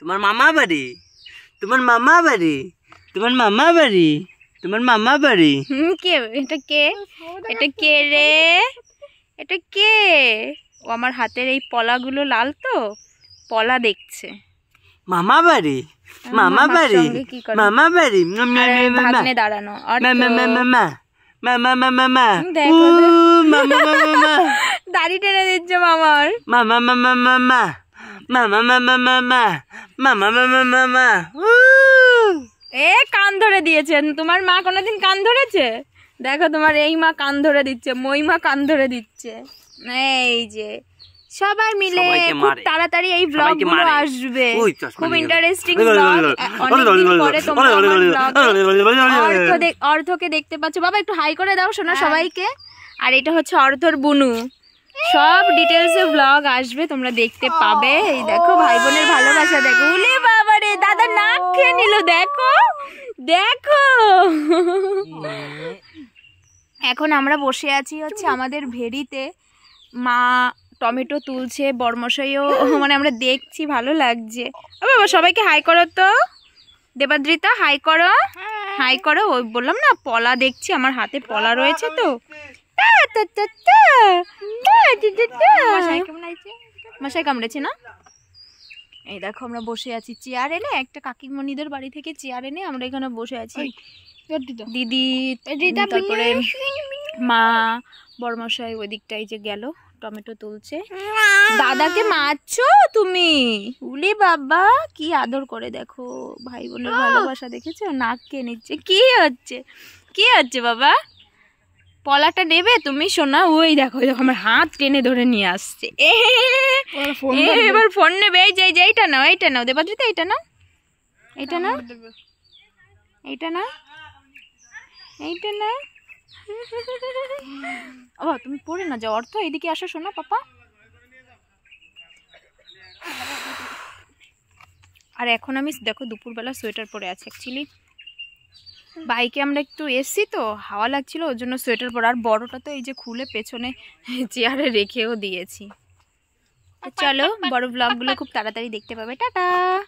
তোমার মামা বাড়ি তোমার মামা বাড়ি তোমার মামা বাড়ি তোমার মামা বাড়ি হুম কে এটা কে এটা কে রে এটা কে ও আমার হাতের এই পলাগুলো লাল তো পলা দেখছে মামা বাড়ি মামা বাড়ি মামা বাড়ি মামা মামা দাড়ি টেনে দিচ্ছে মামার মামা মামা মামা মামা মামা মামা মামা মামা মামা এ কান ধরে দিয়েছেন তোমার মা কোনোদিন কান ধরেছে দেখো তোমার এই মা কান ধরে দিচ্ছে মই মা কান ধরে দিচ্ছে এই যে সবাই মিলে খুব তাড়াতাড়ি এই ব্লগ গুলো আসবে খুব ইন্টারেস্টিং অর্থকে দেখতে পাচ্ছ বাবা একটু হাই করে দাও শোনা হ্যাঁ। সবাইকে আর এটা হচ্ছে অর্থর বুনু সব ডিটেলসে ব্লগ আসবে তোমরা দেখতে পাবে এই দেখো ভাই বোনের ভালোবাসা দেখো উলে বাবা রে দাদা নাক খেয়ে নিল দেখো দেখো এখন আমরা বসে আছি হচ্ছে আমাদের ভেরিতে মা টমেটো তুলছে বর্মশাইও মানে আমরা দেখছি ভালো লাগছে বাবা সবাইকে হাই করো তো দেবাদ্রিতা হাই করো হাই করো ওই বললাম না পলা দেখছি আমার হাতে পলা রয়েছে তো মশাই কামড়েছে না এই দেখো আমরা বসে আছি চেয়ার এনে একটা কাকিমণিদের বাড়ি থেকে চেয়ার এনে আমরা এখানে বসে আছি দিদি তারপরে মা বড়মশাই ওই দিকটাই যে গেল টমেটো তুলছে দাদাকে মারছো তুমি উলি বাবা কি আদর করে দেখো ভাই বোনের ভালোবাসা দেখেছো নাক কে নিচ্ছে কি হচ্ছে কি হচ্ছে বাবা পলাটা নেবে তুমি শোনা ওই দেখো দেখো আমার হাত টেনে ধরে নিয়ে আসছে এবার ফোন নেবে এই যে এইটা নাও এইটা নাও তো এইটা নাও এইটা নাও এইটা নাও এইটা নাও ও তুমি পড়ে না যাও অর্থ এদিকে আসো শোনা পাপা আর এখন আমি দেখো দুপুরবেলা সোয়েটার পরে আছি অ্যাকচুয়ালি বাইকে আমরা একটু এসছি তো হাওয়া লাগছিল ওর জন্য সোয়েটার পর আর বড়টা তো এই যে খুলে পেছনে চেয়ারে রেখেও দিয়েছি চলো বড় ব্লগগুলো খুব তাড়াতাড়ি দেখতে পাবে টাটা